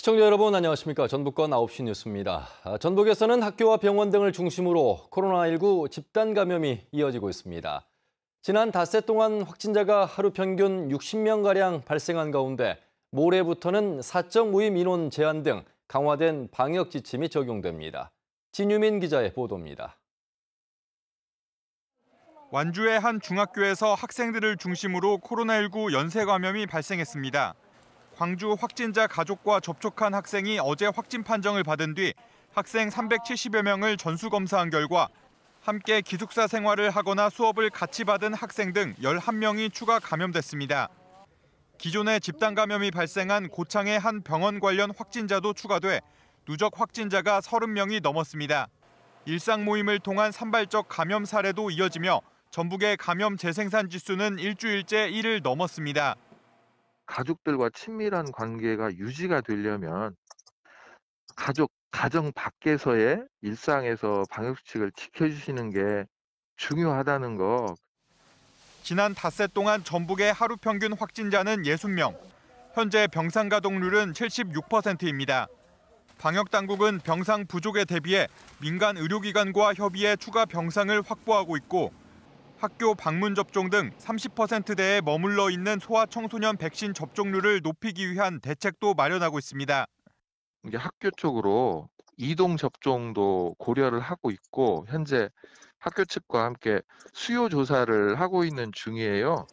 시청자 여러분 안녕하십니까. 전북권 9시 뉴스입니다. 아, 전북에서는 학교와 병원 등을 중심으로 코로나19 집단 감염이 이어지고 있습니다. 지난 닷새 동안 확진자가 하루 평균 60명가량 발생한 가운데 모레부터는 사적 모임 인원 제한 등 강화된 방역 지침이 적용됩니다. 진유민 기자의 보도입니다. 완주의 한 중학교에서 학생들을 중심으로 코로나19 연쇄 감염이 발생했습니다. 광주 확진자 가족과 접촉한 학생이 어제 확진 판정을 받은 뒤 학생 370여 명을 전수 검사한 결과 함께 기숙사 생활을 하거나 수업을 같이 받은 학생 등 11명이 추가 감염됐습니다. 기존에 집단 감염이 발생한 고창의 한 병원 관련 확진자도 추가돼 누적 확진자가 30명이 넘었습니다. 일상 모임을 통한 산발적 감염 사례도 이어지며 전북의 감염 재생산 지수는 일주일째 1을 넘었습니다. 가족들과 친밀한 관계가 유지가 되려면 가족, 가정 밖에서의 일상에서 방역수칙을 지켜주시는 게 중요하다는 거. 지난 닷새 동안 전북의 하루 평균 확진자는 60명. 현재 병상 가동률은 76%입니다. 방역 당국은 병상 부족에 대비해 민간 의료기관과 협의해 추가 병상을 확보하고 있고 학교 방문 접종 등 30%대에 머물러 있는 소아청소년 백신 접종률을 높이기 위한 대책도 마련하고 있습니다. 이제 학교 쪽으로 이동 접종도 고려를 하고 있고 현재 학교 측과 함께 수요 조사를 하고 있는 중이에요.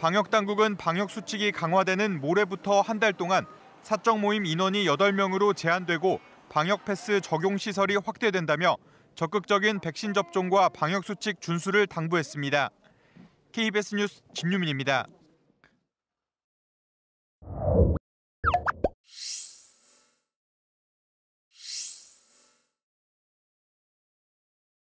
방역 당국은 방역 수칙이 강화되는 모레부터 한 달 동안 사적 모임 인원이 8명으로 제한되고 방역 패스 적용 시설이 확대된다며 적극적인 백신 접종과 방역 수칙 준수를 당부했습니다. KBS 뉴스 진유민입니다.